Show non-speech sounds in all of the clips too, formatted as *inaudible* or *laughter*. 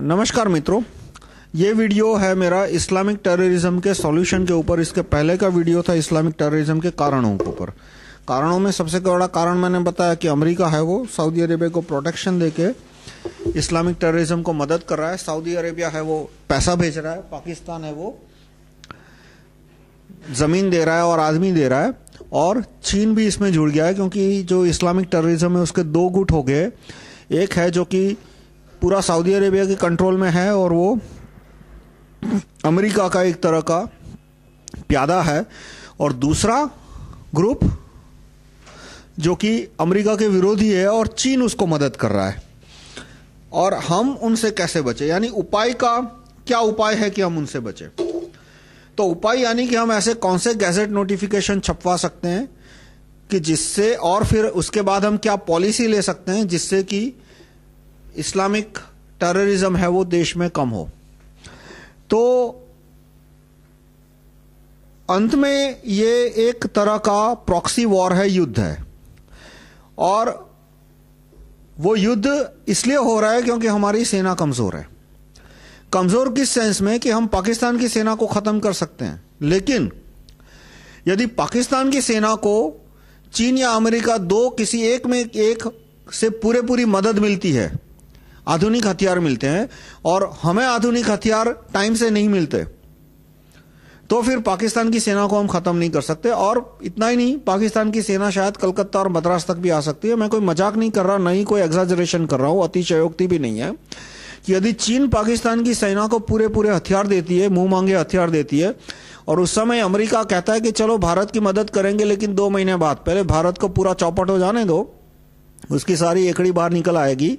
नमस्कार मित्रों ये वीडियो है मेरा इस्लामिक टेररिज्म के सॉल्यूशन के ऊपर इसके पहले का वीडियो था इस्लामिक टेररिज्म के कारणों के ऊपर कारणों में सबसे बड़ा कारण मैंने बताया कि अमेरिका है वो सऊदी अरेबिया को प्रोटेक्शन दे के इस्लामिक टेररिज्म को मदद कर रहा है सऊदी अरेबिया है वो पैसा भेज रहा है पाकिस्तान है वो ज़मीन दे रहा है और आदमी दे रहा है और चीन भी इसमें जुड़ गया है क्योंकि जो इस्लामिक टेररिज्म है उसके दो गुट हो गए एक है जो कि पूरा सऊदी अरेबिया के कंट्रोल में है और वो अमेरिका का एक तरह का प्यादा है और दूसरा ग्रुप जो कि अमेरिका के विरोधी है और चीन उसको मदद कर रहा है और हम उनसे कैसे बचे यानी उपाय का क्या उपाय है कि हम उनसे बचे तो उपाय यानी कि हम ऐसे कौन से गैजेट नोटिफिकेशन छपवा सकते हैं कि जिससे और फिर उसके बाद हम क्या पॉलिसी ले सकते हैं जिससे कि इस्लामिक टेररिज्म है वो देश में कम हो तो अंत में ये एक तरह का प्रॉक्सी वॉर है युद्ध है और वो युद्ध इसलिए हो रहा है क्योंकि हमारी सेना कमज़ोर है कमज़ोर किस सेंस में कि हम पाकिस्तान की सेना को ख़त्म कर सकते हैं लेकिन यदि पाकिस्तान की सेना को चीन या अमेरिका दो किसी एक में एक से पूरे पूरी मदद मिलती है आधुनिक हथियार मिलते हैं और हमें आधुनिक हथियार टाइम से नहीं मिलते तो फिर पाकिस्तान की सेना को हम ख़त्म नहीं कर सकते और इतना ही नहीं पाकिस्तान की सेना शायद कलकत्ता और मद्रास तक भी आ सकती है मैं कोई मजाक नहीं कर रहा नहीं कोई एग्जाजरेशन कर रहा हूं अतिशयोक्ति भी नहीं है कि यदि चीन पाकिस्तान की सेना को पूरे पूरे हथियार देती है मुंह मांगे हथियार देती है और उस समय अमरीका कहता है कि चलो भारत की मदद करेंगे लेकिन दो महीने बाद पहले भारत को पूरा चौपट हो जाने दो उसकी सारी एकड़ी बाहर निकल आएगी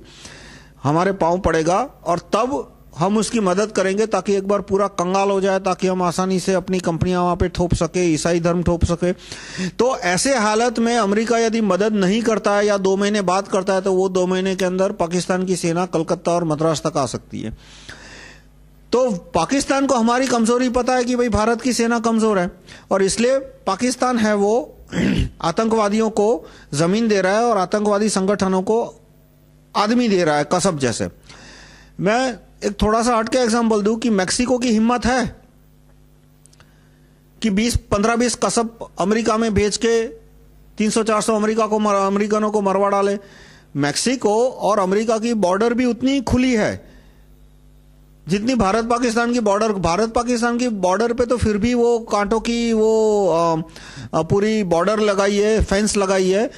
हमारे पाँव पड़ेगा और तब हम उसकी मदद करेंगे ताकि एक बार पूरा कंगाल हो जाए ताकि हम आसानी से अपनी कंपनियां वहां पे थोप सके ईसाई धर्म थोप सके तो ऐसे हालत में अमेरिका यदि मदद नहीं करता है या दो महीने बाद करता है तो वो दो महीने के अंदर पाकिस्तान की सेना कलकत्ता और मद्रास तक आ सकती है तो पाकिस्तान को हमारी कमजोरी पता है कि भाई भारत की सेना कमजोर है और इसलिए पाकिस्तान है वो *clears throat* आतंकवादियों को जमीन दे रहा है और आतंकवादी संगठनों को आदमी दे रहा है कसब जैसे मैं एक थोड़ा सा हटके एग्जाम्पल दूं कि मैक्सिको की हिम्मत है कि 20 15 20 कसब अमेरिका में भेज के 300 400 अमेरिका को अमेरिकनों को मरवा डाले मैक्सिको और अमेरिका की बॉर्डर भी उतनी खुली है जितनी भारत पाकिस्तान की बॉर्डर भारत पाकिस्तान की बॉर्डर पे तो फिर भी वो कांटों की वो आ, पूरी बॉर्डर लगाई है फेंस लगाई है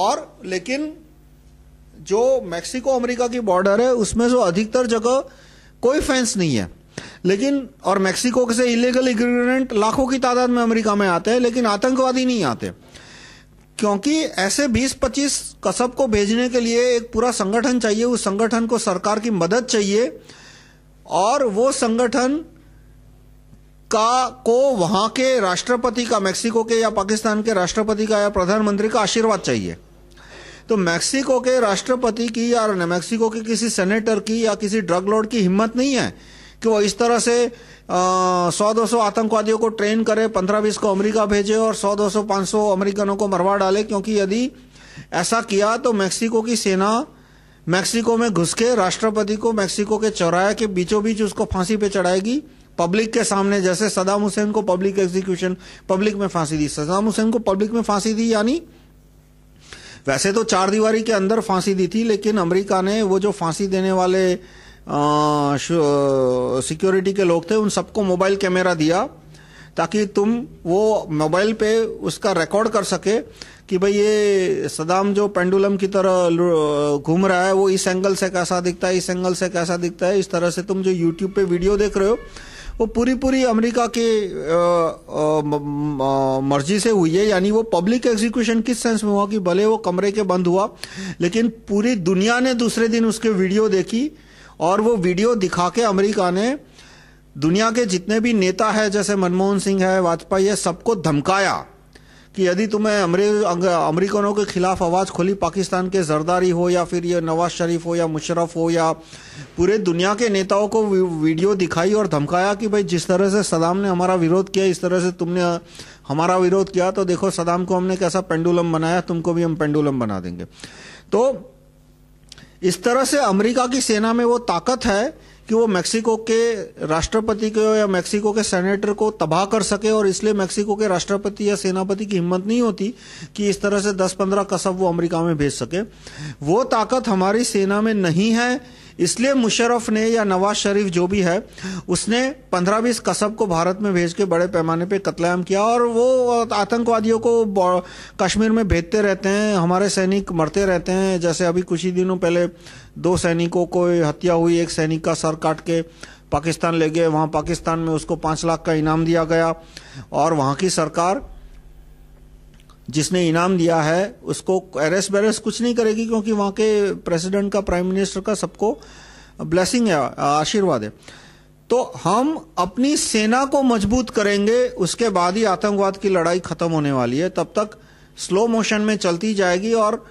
और लेकिन जो मैक्सिको अमेरिका की बॉर्डर है उसमें जो अधिकतर जगह कोई फेंस नहीं है लेकिन और मैक्सिको से इलीगल इग्रीडेंट लाखों की तादाद में अमेरिका में आते हैं लेकिन आतंकवादी नहीं आते क्योंकि ऐसे 20-25 कसब को भेजने के लिए एक पूरा संगठन चाहिए उस संगठन को सरकार की मदद चाहिए और वो संगठन का को वहां के राष्ट्रपति का मैक्सिको के या पाकिस्तान के राष्ट्रपति का या प्रधानमंत्री का आशीर्वाद चाहिए तो मैक्सिको के राष्ट्रपति की या मैक्सिको के किसी सेनेटर की या किसी ड्रग लॉर्ड की हिम्मत नहीं है कि वो इस तरह से सौ दो सौ आतंकवादियों को ट्रेन करे पंद्रह बीस को अमेरिका भेजे और सौ दो सौ पाँच सौ अमरीकनों को मरवा डाले क्योंकि यदि ऐसा किया तो मैक्सिको की सेना मैक्सिको में घुस के राष्ट्रपति को मैक्सिको के चौराहे के बीचों बीच उसको फांसी पे चढ़ाएगी पब्लिक के सामने जैसे सदाम हुसैन को पब्लिक एग्जीक्यूशन पब्लिक में फांसी दी सदाम हुसैन को पब्लिक में फांसी दी यानी वैसे तो चार दीवारी के अंदर फांसी दी थी लेकिन अमेरिका ने वो जो फांसी देने वाले सिक्योरिटी के लोग थे उन सबको मोबाइल कैमरा दिया ताकि तुम वो मोबाइल पे उसका रिकॉर्ड कर सके कि भाई ये सदाम जो पेंडुलम की तरह घूम रहा है वो इस एंगल से कैसा दिखता है इस एंगल से कैसा दिखता है इस तरह से तुम जो यूट्यूब पे वीडियो देख रहे हो वो पूरी पूरी अमेरिका के मर्जी से हुई है यानी वो पब्लिक एग्जीक्यूशन किस सेंस में हुआ कि भले वो कमरे के बंद हुआ लेकिन पूरी दुनिया ने दूसरे दिन उसके वीडियो देखी और वो वीडियो दिखा के अमेरिका ने दुनिया के जितने भी नेता है जैसे मनमोहन सिंह है वाजपेयी है सबको धमकाया कि यदि तुम्हें अमरीकनों के खिलाफ आवाज़ खोली पाकिस्तान के जरदारी हो या फिर ये नवाज शरीफ हो या मुशरफ हो या पूरे दुनिया के नेताओं को वीडियो दिखाई और धमकाया कि भाई जिस तरह से सदाम ने हमारा विरोध किया इस तरह से तुमने हमारा विरोध किया तो देखो सदाम को हमने कैसा पेंडुलम बनाया तुमको भी हम पेंडुलम बना देंगे तो इस तरह से अमेरिका की सेना में वो ताकत है कि वो मेक्सिको के राष्ट्रपति को या मेक्सिको के सेनेटर को तबाह कर सके और इसलिए मेक्सिको के राष्ट्रपति या सेनापति की हिम्मत नहीं होती कि इस तरह से 10-15 कसब वो अमेरिका में भेज सके वो ताकत हमारी सेना में नहीं है इसलिए मुशर्रफ ने या नवाज शरीफ जो भी है उसने पंद्रह बीस कसब को भारत में भेज के बड़े पैमाने पर कत्लेम किया और वो आतंकवादियों को कश्मीर में भेजते रहते हैं हमारे सैनिक मरते रहते हैं जैसे अभी कुछ ही दिनों पहले दो सैनिकों को हत्या हुई एक सैनिक का सर काट के पाकिस्तान ले गए वहाँ पाकिस्तान में उसको पाँच लाख का इनाम दिया गया और वहाँ की सरकार जिसने इनाम दिया है उसको एरेस बेरेस कुछ नहीं करेगी क्योंकि वहाँ के प्रेसिडेंट का प्राइम मिनिस्टर का सबको ब्लेसिंग है आशीर्वाद है तो हम अपनी सेना को मजबूत करेंगे उसके बाद ही आतंकवाद की लड़ाई खत्म होने वाली है तब तक स्लो मोशन में चलती जाएगी और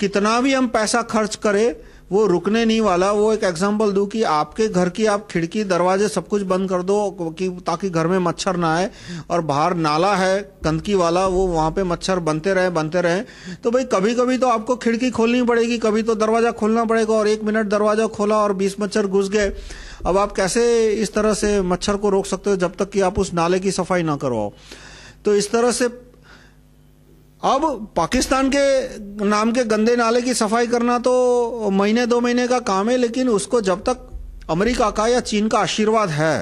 कितना भी हम पैसा खर्च करें वो रुकने नहीं वाला वो एक एग्जाम्पल दूँ कि आपके घर की आप खिड़की दरवाजे सब कुछ बंद कर दो कि ताकि घर में मच्छर ना आए और बाहर नाला है गंदगी वाला वो वहाँ पे मच्छर बनते रहे बनते रहे तो भाई कभी कभी तो आपको खिड़की खोलनी पड़ेगी कभी तो दरवाज़ा खोलना पड़ेगा और एक मिनट दरवाज़ा खोला और बीस मच्छर घुस गए अब आप कैसे इस तरह से मच्छर को रोक सकते हो जब तक कि आप उस नाले की सफाई ना करवाओ तो इस तरह से अब पाकिस्तान के नाम के गंदे नाले की सफाई करना तो महीने दो महीने का काम है लेकिन उसको जब तक अमेरिका का या चीन का आशीर्वाद है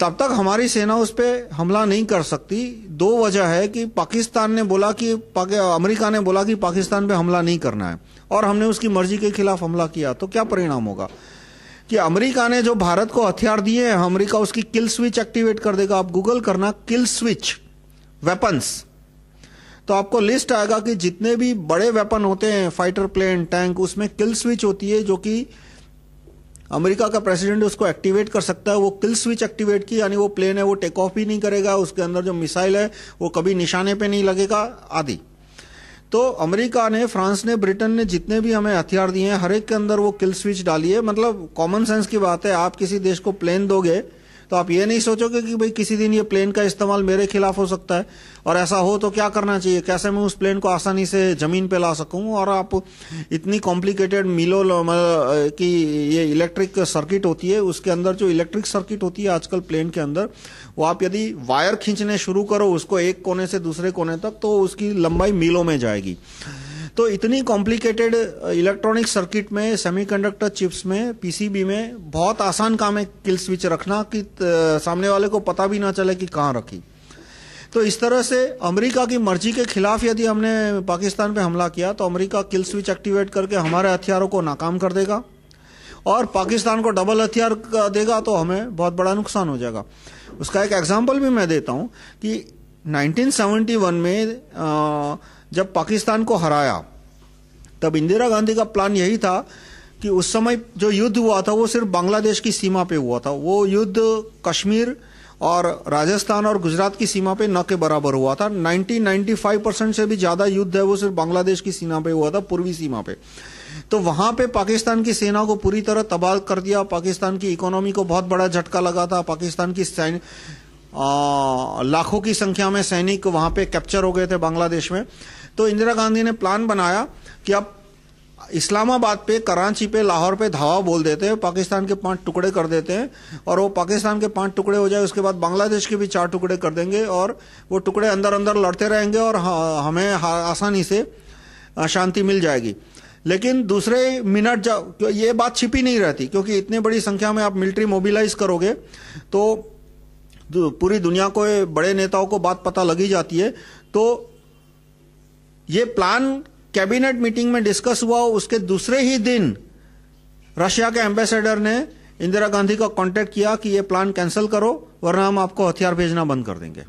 तब तक हमारी सेना उस पर हमला नहीं कर सकती दो वजह है कि पाकिस्तान ने बोला कि अमेरिका ने बोला कि पाकिस्तान पे हमला नहीं करना है और हमने उसकी मर्जी के खिलाफ हमला किया तो क्या परिणाम होगा कि अमेरिका ने जो भारत को हथियार दिए हैं अमेरिका उसकी किल स्विच एक्टिवेट कर देगा आप गूगल करना किल स्विच वेपन्स तो आपको लिस्ट आएगा कि जितने भी बड़े वेपन होते हैं फाइटर प्लेन टैंक उसमें किल स्विच होती है जो कि अमेरिका का प्रेसिडेंट उसको एक्टिवेट कर सकता है वो किल स्विच एक्टिवेट की यानी वो प्लेन है वो टेक ऑफ भी नहीं करेगा उसके अंदर जो मिसाइल है वो कभी निशाने पर नहीं लगेगा आदि तो अमेरिका ने फ्रांस ने ब्रिटेन ने जितने भी हमें हथियार दिए हैं हर एक के अंदर वो किल स्विच डाली है मतलब कॉमन सेंस की बात है आप किसी देश को प्लेन दोगे तो आप ये नहीं सोचोगे कि भाई किसी दिन ये प्लेन का इस्तेमाल मेरे खिलाफ हो सकता है और ऐसा हो तो क्या करना चाहिए कैसे मैं उस प्लेन को आसानी से जमीन पे ला सकूं और आप इतनी कॉम्प्लिकेटेड मिलो कि ये इलेक्ट्रिक सर्किट होती है उसके अंदर जो इलेक्ट्रिक सर्किट होती है आजकल प्लेन के अंदर वो आप यदि वायर खींचने शुरू करो उसको एक कोने से दूसरे कोने तक तो उसकी लंबाई मीलों में जाएगी तो इतनी कॉम्प्लिकेटेड इलेक्ट्रॉनिक सर्किट में सेमीकंडक्टर चिप्स में पीसीबी में बहुत आसान काम है किल स्विच रखना कि uh, सामने वाले को पता भी ना चले कि कहाँ रखी तो इस तरह से अमेरिका की मर्जी के खिलाफ यदि हमने पाकिस्तान पे हमला किया तो अमेरिका किल स्विच एक्टिवेट करके हमारे हथियारों को नाकाम कर देगा और पाकिस्तान को डबल हथियार देगा तो हमें बहुत बड़ा नुकसान हो जाएगा उसका एक एग्जाम्पल भी मैं देता हूँ कि 1971 में आ, uh, जब पाकिस्तान को हराया तब इंदिरा गांधी का प्लान यही था कि उस समय जो युद्ध हुआ था वो सिर्फ बांग्लादेश की सीमा पे हुआ था वो युद्ध कश्मीर और राजस्थान और गुजरात की सीमा पे न के बराबर हुआ था 90-95 परसेंट से भी ज़्यादा युद्ध है वो सिर्फ बांग्लादेश की सीमा पे हुआ था पूर्वी सीमा पे तो वहां पे पाकिस्तान की सेना को पूरी तरह तबाह कर दिया पाकिस्तान की इकोनॉमी को बहुत बड़ा झटका लगा था पाकिस्तान की सैन लाखों की संख्या में सैनिक वहां पे कैप्चर हो गए थे बांग्लादेश में तो इंदिरा गांधी ने प्लान बनाया कि अब इस्लामाबाद पे कराची पे लाहौर पे धावा बोल देते हैं पाकिस्तान के पांच टुकड़े कर देते हैं और वो पाकिस्तान के पांच टुकड़े हो जाए उसके बाद बांग्लादेश के भी चार टुकड़े कर देंगे और वो टुकड़े अंदर अंदर लड़ते रहेंगे और हमें आसानी से शांति मिल जाएगी लेकिन दूसरे मिनट जब ये बात छिपी नहीं रहती क्योंकि इतने बड़ी संख्या में आप मिलिट्री मोबिलाइज करोगे तो पूरी दुनिया को बड़े नेताओं को बात पता लगी जाती है तो ये प्लान कैबिनेट मीटिंग में डिस्कस हुआ उसके दूसरे ही दिन रशिया के एम्बेसडर ने इंदिरा गांधी का कांटेक्ट किया कि ये प्लान कैंसिल करो वरना हम आपको हथियार भेजना बंद कर देंगे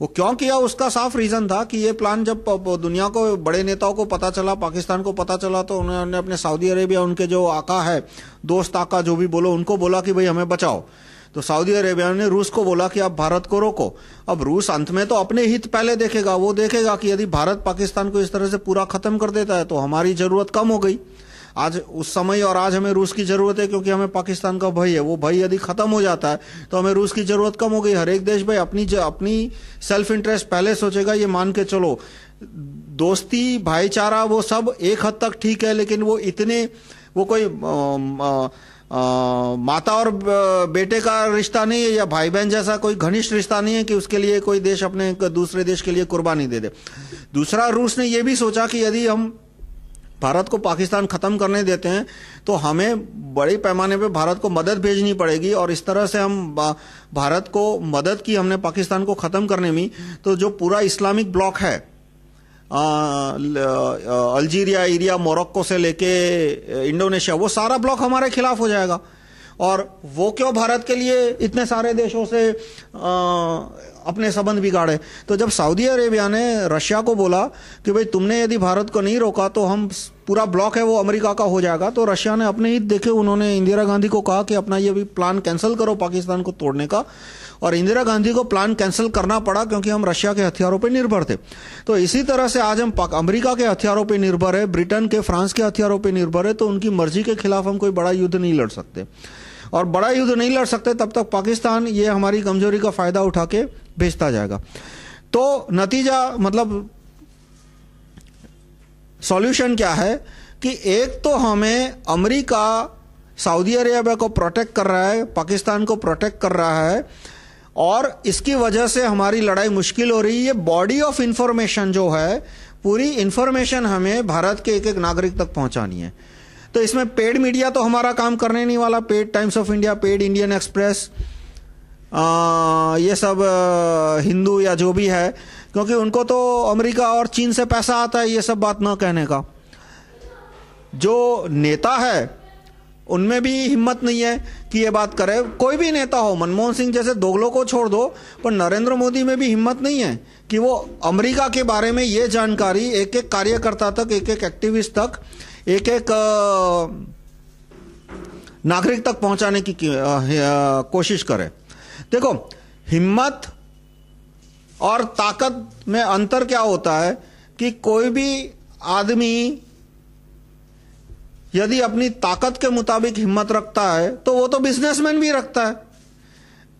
वो क्यों किया उसका साफ रीजन था कि ये प्लान जब दुनिया को बड़े नेताओं को पता चला पाकिस्तान को पता चला तो उन्होंने अपने सऊदी अरेबिया उनके जो आका है दोस्त आका जो भी बोलो उनको बोला कि भाई हमें बचाओ तो सऊदी अरेबिया ने रूस को बोला कि आप भारत को रोको अब रूस अंत में तो अपने हित पहले देखेगा वो देखेगा कि यदि भारत पाकिस्तान को इस तरह से पूरा खत्म कर देता है तो हमारी जरूरत कम हो गई आज उस समय और आज हमें रूस की जरूरत है क्योंकि हमें पाकिस्तान का भय है वो भय यदि खत्म हो जाता है तो हमें रूस की जरूरत कम हो गई हर एक देश भाई अपनी अपनी सेल्फ इंटरेस्ट पहले सोचेगा ये मान के चलो दोस्ती भाईचारा वो सब एक हद तक ठीक है लेकिन वो इतने वो कोई आ, आ, आ, माता और बेटे का रिश्ता नहीं है या भाई बहन जैसा कोई घनिष्ठ रिश्ता नहीं है कि उसके लिए कोई देश अपने दूसरे देश के लिए कुर्बानी दे दे दूसरा रूस ने यह भी सोचा कि यदि हम भारत को पाकिस्तान ख़त्म करने देते हैं तो हमें बड़े पैमाने पे भारत को मदद भेजनी पड़ेगी और इस तरह से हम भारत को मदद की हमने पाकिस्तान को ख़त्म करने में तो जो पूरा इस्लामिक ब्लॉक है अल्जीरिया एरिया मोरक्को से लेके इंडोनेशिया वो सारा ब्लॉक हमारे खिलाफ हो जाएगा और वो क्यों भारत के लिए इतने सारे देशों से आ, अपने संबंध बिगाड़े तो जब सऊदी अरेबिया ने रशिया को बोला कि भाई तुमने यदि भारत को नहीं रोका तो हम पूरा ब्लॉक है वो अमेरिका का हो जाएगा तो रशिया ने अपने ही देखे उन्होंने इंदिरा गांधी को कहा कि अपना ये भी प्लान कैंसिल करो पाकिस्तान को तोड़ने का और इंदिरा गांधी को प्लान कैंसिल करना पड़ा क्योंकि हम रशिया के हथियारों पर निर्भर थे तो इसी तरह से आज हम अमरीका के हथियारों पर निर्भर है ब्रिटेन के फ्रांस के हथियारों पर निर्भर है तो उनकी मर्जी के खिलाफ हम कोई बड़ा युद्ध नहीं लड़ सकते और बड़ा युद्ध नहीं लड़ सकते तब तक पाकिस्तान ये हमारी कमजोरी का फायदा उठा के भेजता जाएगा तो नतीजा मतलब सॉल्यूशन क्या है कि एक तो हमें अमेरिका सऊदी अरेबिया को प्रोटेक्ट कर रहा है पाकिस्तान को प्रोटेक्ट कर रहा है और इसकी वजह से हमारी लड़ाई मुश्किल हो रही है बॉडी ऑफ इंफॉर्मेशन जो है पूरी इंफॉर्मेशन हमें भारत के एक एक नागरिक तक पहुंचानी है तो इसमें पेड मीडिया तो हमारा काम करने नहीं वाला paid Times of India paid Indian Express ये सब हिंदू या जो भी है क्योंकि उनको तो अमेरिका और चीन से पैसा आता है ये सब बात ना कहने का जो नेता है उनमें भी हिम्मत नहीं है कि ये बात करे कोई भी नेता हो मनमोहन सिंह जैसे दोगलों को छोड़ दो पर नरेंद्र मोदी में भी हिम्मत नहीं है कि वो अमेरिका के बारे में ये जानकारी एक एक कार्यकर्ता तक एक एक एक्टिविस्ट तक एक एक नागरिक तक पहुंचाने की कोशिश करे देखो हिम्मत और ताकत में अंतर क्या होता है कि कोई भी आदमी यदि अपनी ताकत के मुताबिक हिम्मत रखता है तो वो तो बिजनेसमैन भी रखता है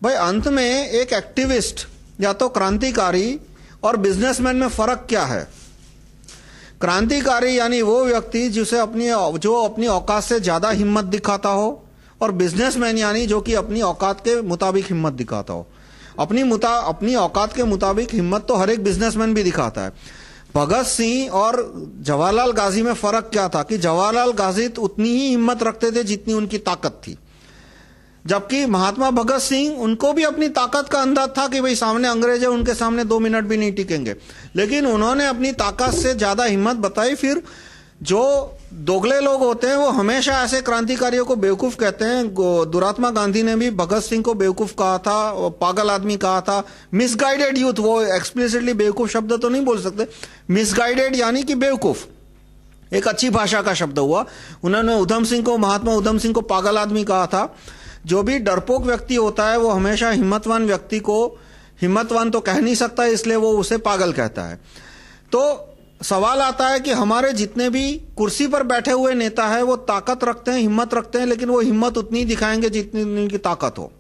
भाई अंत में एक एक्टिविस्ट या तो क्रांतिकारी और बिजनेसमैन में फर्क क्या है क्रांतिकारी यानी वो व्यक्ति जिसे अपनी जो अपनी औकात से ज्यादा हिम्मत दिखाता हो और बिजनेसमैन यानी जो कि अपनी औकात के मुताबिक हिम्मत दिखाता हो अपनी मुता अपनी औकात के मुताबिक हिम्मत तो हर एक बिजनेसमैन भी दिखाता है भगत सिंह और जवाहरलाल गाजी में फर्क क्या था कि जवाहरलाल गाजी तो उतनी ही हिम्मत रखते थे जितनी उनकी ताकत थी जबकि महात्मा भगत सिंह उनको भी अपनी ताकत का अंदाज था कि भाई सामने अंग्रेज है उनके सामने दो मिनट भी नहीं टिकेंगे लेकिन उन्होंने अपनी ताकत से ज्यादा हिम्मत बताई फिर जो दोगले लोग होते हैं वो हमेशा ऐसे क्रांतिकारियों को बेवकूफ कहते हैं दुरात्मा गांधी ने भी भगत सिंह को बेवकूफ कहा था पागल आदमी कहा था मिसगाइडेड यूथ वो एक्सप्लिसिटली बेवकूफ शब्द तो नहीं बोल सकते मिसगाइडेड यानी कि बेवकूफ एक अच्छी भाषा का शब्द हुआ उन्होंने उधम सिंह को महात्मा उधम सिंह को पागल आदमी कहा था जो भी डरपोक व्यक्ति होता है वो हमेशा हिम्मतवान व्यक्ति को हिम्मतवान तो कह नहीं सकता इसलिए वो उसे पागल कहता है तो सवाल आता है कि हमारे जितने भी कुर्सी पर बैठे हुए नेता है वो ताकत रखते हैं हिम्मत रखते हैं लेकिन वो हिम्मत उतनी दिखाएंगे जितनी उनकी ताकत हो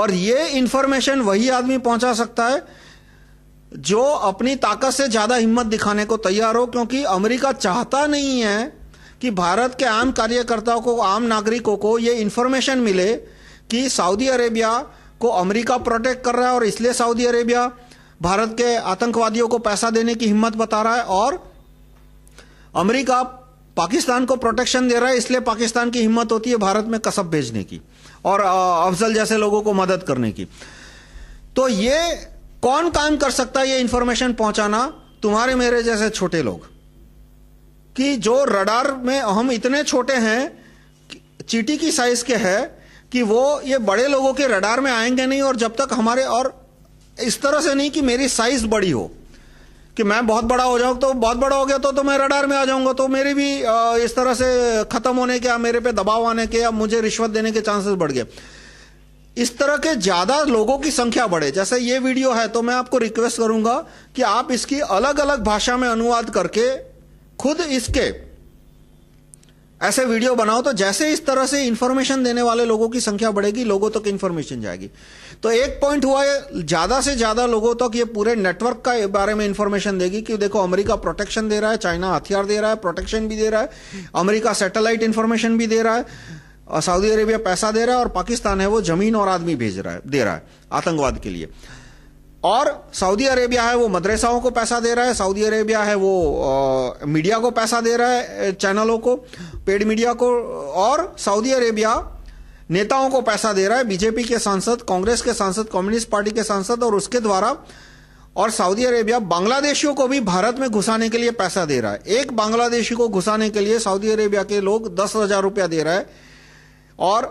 और ये इंफॉर्मेशन वही आदमी पहुंचा सकता है जो अपनी ताकत से ज़्यादा हिम्मत दिखाने को तैयार हो क्योंकि अमेरिका चाहता नहीं है कि भारत के आम कार्यकर्ताओं को आम नागरिकों को ये इंफॉर्मेशन मिले कि सऊदी अरेबिया को अमेरिका प्रोटेक्ट कर रहा है और इसलिए सऊदी अरेबिया भारत के आतंकवादियों को पैसा देने की हिम्मत बता रहा है और अमेरिका पाकिस्तान को प्रोटेक्शन दे रहा है इसलिए पाकिस्तान की हिम्मत होती है भारत में कसब भेजने की और अफजल जैसे लोगों को मदद करने की तो ये कौन काम कर सकता है ये इंफॉर्मेशन पहुंचाना तुम्हारे मेरे जैसे छोटे लोग कि जो रडार में हम इतने छोटे हैं चीटी की साइज के हैं कि वो ये बड़े लोगों के रडार में आएंगे नहीं और जब तक हमारे और इस तरह से नहीं कि मेरी साइज बड़ी हो कि मैं बहुत बड़ा हो जाऊं तो बहुत बड़ा हो गया तो तो मैं रडार में आ जाऊंगा तो मेरी भी इस तरह से खत्म होने के या मेरे पे दबाव आने के या मुझे रिश्वत देने के चांसेस बढ़ गए इस तरह के ज्यादा लोगों की संख्या बढ़े जैसे ये वीडियो है तो मैं आपको रिक्वेस्ट करूंगा कि आप इसकी अलग अलग भाषा में अनुवाद करके खुद इसके ऐसे वीडियो बनाओ तो जैसे इस तरह से इंफॉर्मेशन देने वाले लोगों की संख्या बढ़ेगी लोगों तक इंफॉर्मेशन जाएगी तो एक पॉइंट हुआ है ज्यादा से ज्यादा लोगों तक ये पूरे नेटवर्क का बारे में इंफॉर्मेशन देगी कि देखो अमेरिका प्रोटेक्शन दे रहा है चाइना हथियार दे रहा है प्रोटेक्शन भी दे रहा है अमरीका सेटेलाइट इंफॉर्मेशन भी दे रहा है और सऊदी अरेबिया पैसा दे रहा है और पाकिस्तान है वो जमीन और आदमी भेज रहा है दे रहा है आतंकवाद के लिए और सऊदी अरेबिया है वो मदरसाओं को पैसा दे रहा है सऊदी अरेबिया है वो आ, मीडिया को पैसा दे रहा है चैनलों को पेड मीडिया को और सऊदी अरेबिया नेताओं को पैसा दे रहा है बीजेपी के सांसद कांग्रेस के सांसद कम्युनिस्ट पार्टी के सांसद और उसके द्वारा और सऊदी अरेबिया बांग्लादेशियों को भी भारत में घुसाने के लिए पैसा दे रहा है एक बांग्लादेशी को घुसाने के लिए सऊदी अरेबिया के लोग दस हजार रुपया दे रहा है और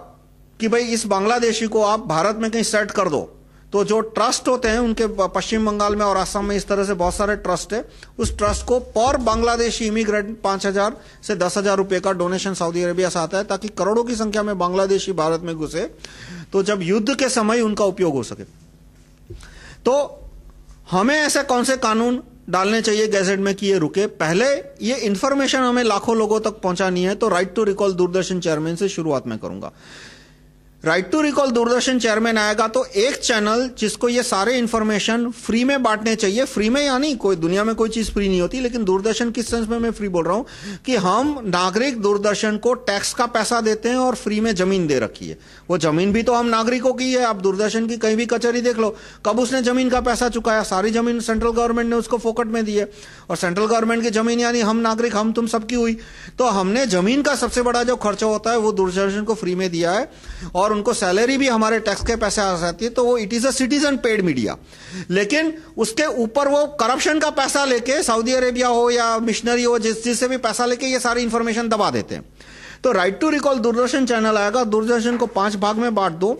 कि भाई इस बांग्लादेशी को आप भारत में कहीं सेट कर दो तो जो ट्रस्ट होते हैं उनके पश्चिम बंगाल में और आसाम में इस तरह से बहुत सारे ट्रस्ट है उस ट्रस्ट को पर बांग्लादेशी इमिग्रेंट पांच हजार से दस हजार रुपए का डोनेशन सऊदी अरेबिया से आता है ताकि करोड़ों की संख्या में बांग्लादेशी भारत में घुसे तो जब युद्ध के समय उनका उपयोग हो सके तो हमें ऐसे कौन से कानून डालने चाहिए गैजेट में कि ये रुके पहले ये इन्फॉर्मेशन हमें लाखों लोगों तक पहुंचानी है तो right to recall Doordarshan chairman से शुरुआत में करूंगा right to recall Doordarshan chairman आएगा तो एक चैनल जिसको ये सारे इन्फॉर्मेशन फ्री में बांटने चाहिए फ्री में यानी कोई दुनिया में कोई चीज फ्री नहीं होती लेकिन दूरदर्शन किस सेंस में मैं फ्री बोल रहा हूं कि हम नागरिक दूरदर्शन को टैक्स का पैसा देते हैं और फ्री में जमीन दे रखी है वो जमीन भी तो हम नागरिकों की है आप दूरदर्शन की कहीं भी कचहरी देख लो कब उसने जमीन का पैसा चुकाया सारी जमीन सेंट्रल गवर्नमेंट ने उसको फोकट में दी है और सेंट्रल गवर्नमेंट की जमीन यानी हम नागरिक हम तुम सबकी हुई तो हमने जमीन का सबसे बड़ा जो खर्चा होता है वो दूरदर्शन को फ्री में दिया है और और उनको सैलरी भी हमारे टैक्स के पैसे आ जाती है तो वो it is a citizen paid media लेकिन उसके ऊपर वो करप्शन का पैसा लेके सऊदी अरेबिया हो या मिशनरी हो जिस चीज से भी पैसा लेके ये सारी इंफॉर्मेशन दबा देते हैं तो right to recall Doordarshan channel आएगा दूरदर्शन को पांच भाग में बांट दो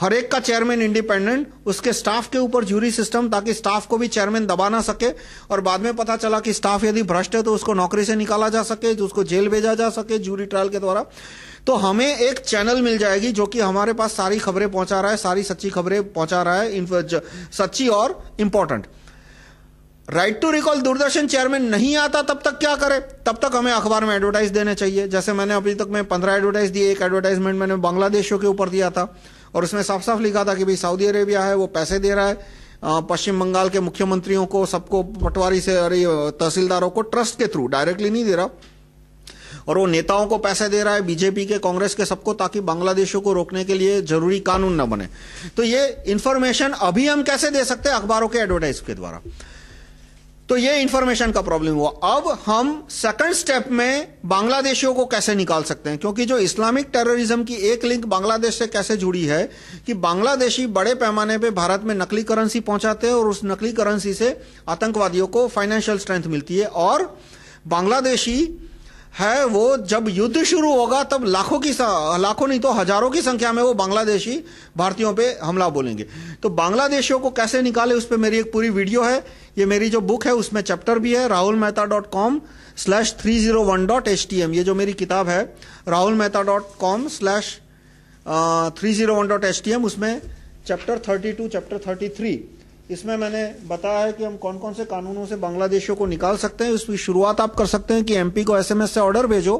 हर एक का चेयरमैन इंडिपेंडेंट उसके स्टाफ के ऊपर जूरी सिस्टम ताकि स्टाफ को भी चेयरमैन दबा ना सके और बाद में पता चला कि स्टाफ यदि भ्रष्ट है तो उसको नौकरी से निकाला जा सके तो उसको जेल भेजा जा सके जूरी ट्रायल के द्वारा तो हमें एक चैनल मिल जाएगी जो कि हमारे पास सारी खबरें पहुंचा रहा है सारी सच्ची खबरें पहुंचा रहा है सच्ची और important right to recall Doordarshan chairman नहीं आता तब तक क्या करे तब तक हमें अखबार में एडवर्टाइज देने चाहिए जैसे मैंने अभी तक मैं पंद्रह एडवर्टाइज दिए एक एडवर्टाइजमेंट मैंने बांग्लादेशों के ऊपर दिया था और उसमें साफ साफ लिखा था कि भाई सऊदी अरेबिया है वो पैसे दे रहा है पश्चिम बंगाल के मुख्यमंत्रियों को सबको पटवारी से अरे तहसीलदारों को ट्रस्ट के थ्रू डायरेक्टली नहीं दे रहा और वो नेताओं को पैसे दे रहा है बीजेपी के कांग्रेस के सबको ताकि बांग्लादेशों को रोकने के लिए जरूरी कानून न बने तो ये इन्फॉर्मेशन अभी हम कैसे दे सकते हैं अखबारों के एडवर्टाइज के द्वारा तो ये इंफॉर्मेशन का प्रॉब्लम हुआ अब हम सेकंड स्टेप में बांग्लादेशियों को कैसे निकाल सकते हैं क्योंकि जो इस्लामिक टेररिज्म की एक लिंक बांग्लादेश से कैसे जुड़ी है कि बांग्लादेशी बड़े पैमाने पे भारत में नकली करेंसी पहुंचाते हैं और उस नकली करेंसी से आतंकवादियों को फाइनेंशियल स्ट्रेंथ मिलती है और बांग्लादेशी है वो जब युद्ध शुरू होगा तब लाखों की लाखों नहीं तो हजारों की संख्या में वो बांग्लादेशी भारतीयों पे हमला बोलेंगे तो बांग्लादेशियों को कैसे निकाले उस पर मेरी एक पूरी वीडियो है ये मेरी जो बुक है उसमें चैप्टर भी है Rahul Mehta dot com slash three zero one dot H T M ये जो मेरी किताब है Rahul Mehta dot com slash three zero one dot H T M उसमें chapter thirty two chapter thirty three इसमें मैंने बताया है कि हम कौन कौन से कानूनों से बांग्लादेशियों को निकाल सकते हैं उसकी शुरुआत आप कर सकते हैं कि एमपी को एसएमएस से ऑर्डर भेजो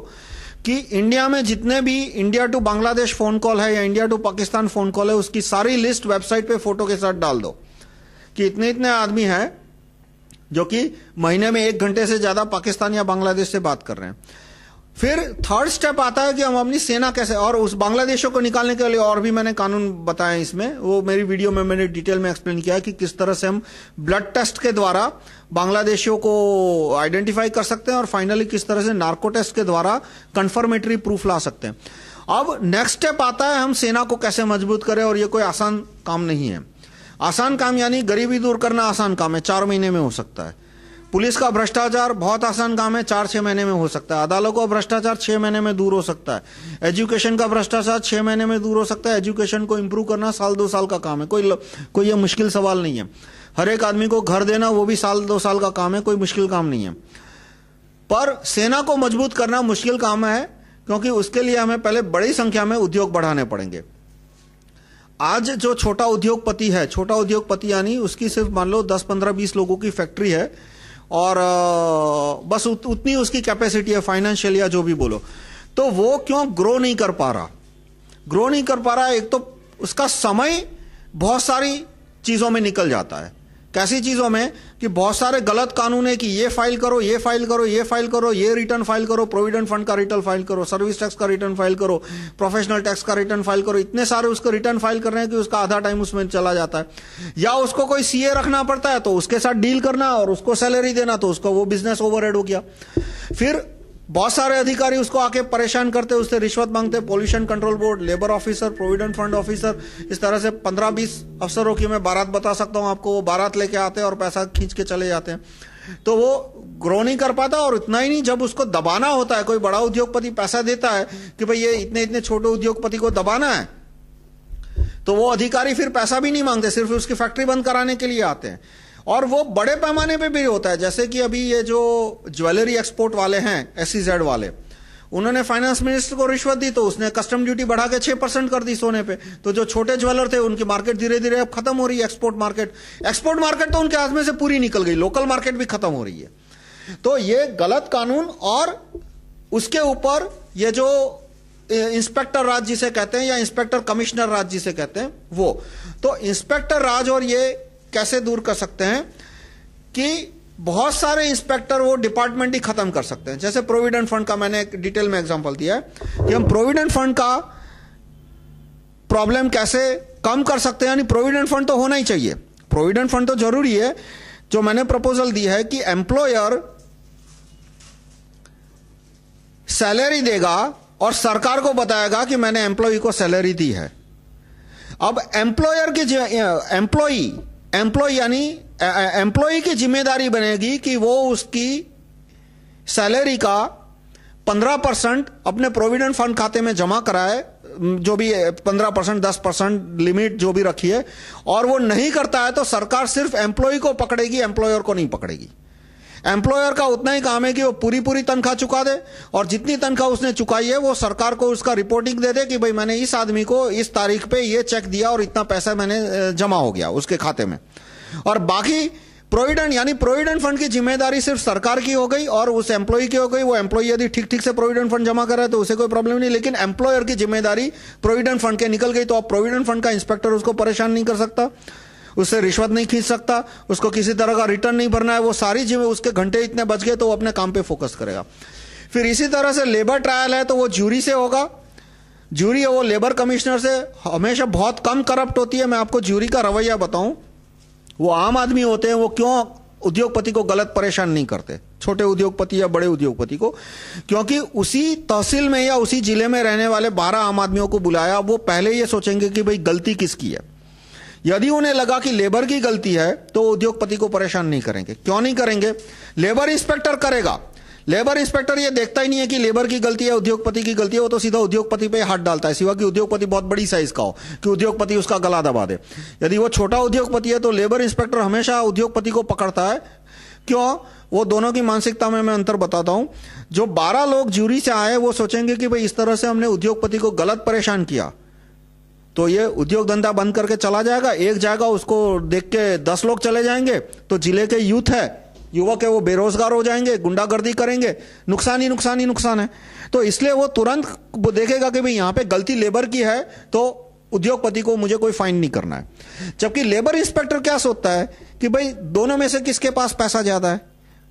कि इंडिया में जितने भी India to Bangladesh phone call है या India to Pakistan phone call है उसकी सारी लिस्ट वेबसाइट पे फोटो के साथ डाल दो कि इतने इतने आदमी है जो कि महीने में एक घंटे से ज्यादा पाकिस्तान या बांग्लादेश से बात कर रहे हैं फिर थर्ड स्टेप आता है कि हम अपनी सेना कैसे और उस बांग्लादेशों को निकालने के लिए और भी मैंने कानून बताए इसमें वो मेरी वीडियो में मैंने डिटेल में एक्सप्लेन किया है कि किस तरह से हम ब्लड टेस्ट के द्वारा बांग्लादेशियों को आइडेंटिफाई कर सकते हैं और फाइनली किस तरह से नार्को टेस्ट के द्वारा कन्फर्मेटरी प्रूफ ला सकते हैं अब नेक्स्ट स्टेप आता है हम सेना को कैसे मजबूत करें और ये कोई आसान काम नहीं है आसान काम यानी गरीबी दूर करना आसान काम है चार महीने में हो सकता है पुलिस का भ्रष्टाचार बहुत आसान काम है चार छह महीने में हो सकता है अदालतों का भ्रष्टाचार छह महीने में दूर हो सकता है एजुकेशन का भ्रष्टाचार छह महीने में दूर हो सकता है एजुकेशन को इम्प्रूव करना साल दो साल का काम है कोई कोई ये मुश्किल सवाल नहीं है हर एक आदमी को घर देना वो भी साल दो साल का काम है कोई मुश्किल काम नहीं है पर सेना को मजबूत करना मुश्किल काम है क्योंकि उसके लिए हमें पहले बड़ी संख्या में उद्योग बढ़ाने पड़ेंगे आज जो छोटा उद्योगपति है छोटा उद्योगपति यानी उसकी सिर्फ मान लो दस पंद्रह बीस लोगों की फैक्ट्री है और बस उत, उतनी उसकी कैपेसिटी है फाइनेंशियल या जो भी बोलो तो वो क्यों ग्रो नहीं कर पा रहा ग्रो नहीं कर पा रहा एक तो उसका समय बहुत सारी चीज़ों में निकल जाता है कैसी चीज़ों में कि बहुत सारे गलत कानून है कि ये फाइल करो ये फाइल करो ये फाइल करो ये रिटर्न फाइल करो प्रोविडेंट फंड का रिटर्न फाइल करो सर्विस टैक्स का रिटर्न फाइल करो प्रोफेशनल टैक्स का रिटर्न फाइल करो इतने सारे उसको रिटर्न फाइल कर रहे हैं कि उसका आधा टाइम उसमें चला जाता है या उसको कोई सीए रखना पड़ता है तो उसके साथ डील करना और उसको सैलरी देना तो उसका वो बिजनेस ओवर हो गया फिर बहुत सारे अधिकारी उसको आके परेशान करते उससे रिश्वत मांगते pollution control board labour officer provident fund officer इस तरह से पंद्रह बीस अफसरों की मैं बारात बता सकता हूँ आपको वो बारात लेके आते हैं और पैसा खींच के चले जाते हैं तो वो ग्रो नहीं कर पाता और इतना ही नहीं जब उसको दबाना होता है कोई बड़ा उद्योगपति पैसा देता है कि भाई ये इतने इतने छोटे उद्योगपति को दबाना है तो वो अधिकारी फिर पैसा भी नहीं मांगते सिर्फ उसकी फैक्ट्री बंद कराने के लिए आते हैं और वो बड़े पैमाने पे भी होता है जैसे कि अभी ये जो ज्वेलरी एक्सपोर्ट वाले हैं एस e वाले उन्होंने फाइनेंस मिनिस्टर को रिश्वत दी तो उसने कस्टम ड्यूटी बढ़ा के छह परसेंट कर दी सोने पे तो जो छोटे ज्वेलर थे उनकी मार्केट धीरे धीरे अब खत्म हो रही है एक्सपोर्ट मार्केट एक्सपोर्ट मार्केट तो उनके हाथ में से पूरी निकल गई लोकल मार्केट भी खत्म हो रही है तो ये गलत कानून और उसके ऊपर ये जो इंस्पेक्टर राज जिसे कहते हैं या इंस्पेक्टर कमिश्नर राज जिसे कहते हैं वो तो इंस्पेक्टर राज और ये कैसे दूर कर सकते हैं कि बहुत सारे इंस्पेक्टर वो डिपार्टमेंट ही खत्म कर सकते हैं जैसे प्रोविडेंट फंड का मैंने डिटेल में एग्जांपल दिया है कि हम प्रोविडेंट फंड का प्रॉब्लम कैसे कम कर सकते हैं यानी प्रोविडेंट फंड तो होना ही चाहिए प्रोविडेंट फंड तो जरूरी है जो मैंने प्रपोजल दी है कि एम्प्लॉयर सैलरी देगा और सरकार को बताएगा कि मैंने एम्प्लॉय को सैलरी दी है अब एम्प्लॉयर के एम्प्लॉय एम्प्लॉय यानी एम्प्लॉय की जिम्मेदारी बनेगी कि वो उसकी सैलरी का पंद्रह परसेंट अपने प्रोविडेंट फंड खाते में जमा कराए जो भी पंद्रह परसेंट दस परसेंट लिमिट जो भी रखी है और वो नहीं करता है तो सरकार सिर्फ एम्प्लॉय को पकड़ेगी एम्प्लॉयर को नहीं पकड़ेगी एम्प्लॉयर का उतना ही काम है कि वो पूरी पूरी तनख्वाह चुका दे और जितनी तनख्वाह उसने चुकाई है वो सरकार को उसका रिपोर्टिंग दे दे कि भाई मैंने इस आदमी को इस तारीख पे ये चेक दिया और इतना पैसा मैंने जमा हो गया उसके खाते में और बाकी प्रोविडेंट यानी प्रोविडेंट फंड की जिम्मेदारी सिर्फ सरकार की हो गई और उस एम्प्लॉय की हो गई वो एम्प्लॉय यदि ठीक ठीक से प्रोविडेंट फंड जमा कर रहा है तो उसे कोई प्रॉब्लम नहीं लेकिन एम्प्लॉयर की जिम्मेदारी प्रोविडेंट फंड के निकल गई तो अब प्रोविडेंट फंड का इंस्पेक्टर उसको परेशान नहीं कर सकता उससे रिश्वत नहीं खींच सकता उसको किसी तरह का रिटर्न नहीं भरना है वो सारी जिम्मे उसके घंटे इतने बच गए तो वो अपने काम पे फोकस करेगा फिर इसी तरह से लेबर ट्रायल है तो वो ज्यूरी से होगा ज्यूरी है वो लेबर कमिश्नर से हमेशा बहुत कम करप्ट होती है मैं आपको ज्यूरी का रवैया बताऊं वो आम आदमी होते हैं वो क्यों उद्योगपति को गलत परेशान नहीं करते छोटे उद्योगपति या बड़े उद्योगपति को क्योंकि उसी तहसील में या उसी जिले में रहने वाले बारह आम आदमियों को बुलाया वो पहले ये सोचेंगे कि भाई गलती किसकी है यदि उन्हें लगा कि लेबर की गलती है तो उद्योगपति को परेशान नहीं करेंगे क्यों नहीं करेंगे लेबर इंस्पेक्टर करेगा लेबर इंस्पेक्टर ये देखता ही नहीं है कि लेबर की गलती है उद्योगपति की गलती है वो तो सीधा उद्योगपति पे हाथ डालता है सिवा कि उद्योगपति बहुत बड़ी साइज का हो कि उद्योगपति उसका गला दबा दे यदि वो छोटा उद्योगपति है तो लेबर इंस्पेक्टर हमेशा उद्योगपति को पकड़ता है क्यों वो दोनों की मानसिकता में मैं अंतर बताता हूं जो बारह लोग ज्यूरी से आए वो सोचेंगे कि भाई इस तरह से हमने उद्योगपति को गलत परेशान किया तो ये उद्योग धंधा बंद करके चला जाएगा एक जाएगा उसको देख के दस लोग चले जाएंगे तो जिले के यूथ है युवक है वो बेरोजगार हो जाएंगे गुंडागर्दी करेंगे नुकसान ही नुकसान ही नुकसान है तो इसलिए वो तुरंत वो देखेगा कि भाई यहाँ पे गलती लेबर की है तो उद्योगपति को मुझे कोई फाइन नहीं करना है जबकि लेबर इंस्पेक्टर क्या सोचता है कि भाई दोनों में से किसके पास पैसा ज़्यादा है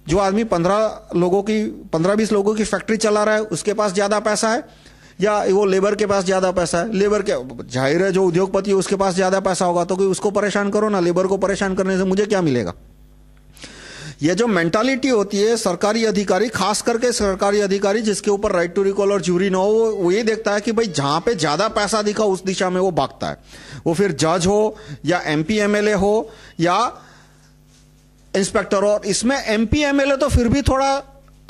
जो आदमी पंद्रह लोगों की पंद्रह बीस लोगों की फैक्ट्री चला रहा है उसके पास ज़्यादा पैसा है या वो लेबर के पास ज्यादा पैसा है लेबर के जाहिर है जो उद्योगपति उसके पास ज्यादा पैसा होगा तो उसको परेशान करो ना लेबर को परेशान करने से मुझे क्या मिलेगा ये जो मेंटालिटी होती है सरकारी अधिकारी खास करके सरकारी अधिकारी जिसके ऊपर राइट टू रिकॉल और ज्यूरी ना हो वो, वो ये देखता है कि भाई जहां पे ज्यादा पैसा दिखा उस दिशा में वो भागता है वो फिर जज हो या एल ए हो या इंस्पेक्टर और इसमें एल ए तो फिर भी थोड़ा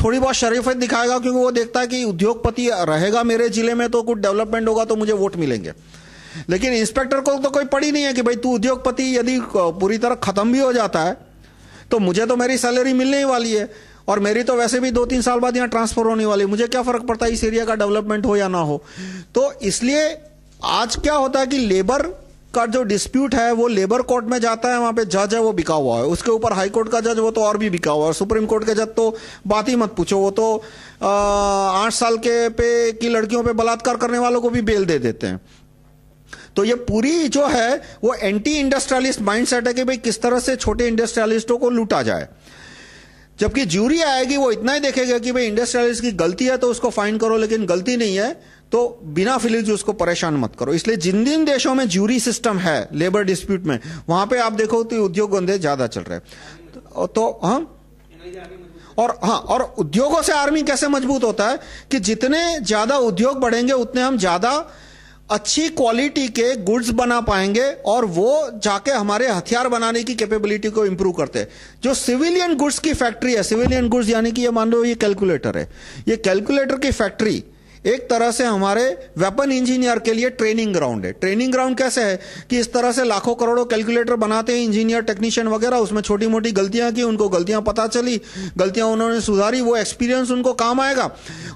थोड़ी बहुत शरीफत दिखाएगा क्योंकि वो देखता है कि उद्योगपति रहेगा मेरे जिले में तो कुछ डेवलपमेंट होगा तो मुझे वोट मिलेंगे लेकिन इंस्पेक्टर को तो कोई पड़ी नहीं है कि भाई तू उद्योगपति यदि पूरी तरह खत्म भी हो जाता है तो मुझे तो मेरी सैलरी मिलने ही वाली है और मेरी तो वैसे भी दो तीन साल बाद यहाँ ट्रांसफर होने वाली मुझे क्या फर्क पड़ता है इस एरिया का डेवलपमेंट हो या ना हो तो इसलिए आज क्या होता है कि लेबर का जो डिस्प्यूट है वो लेबर कोर्ट में जाता है वहाँ पे जज है वो बिका हुआ है उसके ऊपर हाई कोर्ट का जज वो तो और भी बिका हुआ है सुप्रीम कोर्ट के जज तो बात ही मत पूछो वो तो आठ साल के पे की लड़कियों पे बलात्कार करने वालों को भी बेल दे देते हैं तो ये पूरी जो है वो एंटी इंडस्ट्रियलिस्ट माइंडसेट है कि भाई किस तरह से छोटे इंडस्ट्रियलिस्टों को लूटा जाए जबकि ज्यूरी आएगी वो इतना ही देखेगा कि भाई इंडस्ट्रियलिस्ट की गलती है तो उसको फाइन करो लेकिन गलती नहीं है तो बिना फिलीज उसको परेशान मत करो इसलिए जिन जिन देशों में ज्यूरी सिस्टम है लेबर डिस्प्यूट में वहां पे आप देखो तो उद्योग धंधे ज्यादा चल रहे हैं तो हाँ और हाँ और उद्योगों से आर्मी कैसे मजबूत होता है कि जितने ज्यादा उद्योग बढ़ेंगे उतने हम ज्यादा अच्छी क्वालिटी के गुड्स बना पाएंगे और वो जाके हमारे हथियार बनाने की कैपेबिलिटी को इम्प्रूव करते हैं जो सिविलियन गुड्स की फैक्ट्री है सिविलियन गुड्स यानी कि ये मान लो ये कैलकुलेटर है ये कैलकुलेटर की फैक्ट्री एक तरह से हमारे वेपन इंजीनियर के लिए ट्रेनिंग ग्राउंड है ट्रेनिंग ग्राउंड कैसे है कि इस तरह से लाखों करोड़ों कैलकुलेटर बनाते हैं इंजीनियर टेक्नीशियन वगैरह उसमें छोटी मोटी गलतियां की उनको गलतियां पता चली गलतियां उन्होंने सुधारी वो एक्सपीरियंस उनको काम आएगा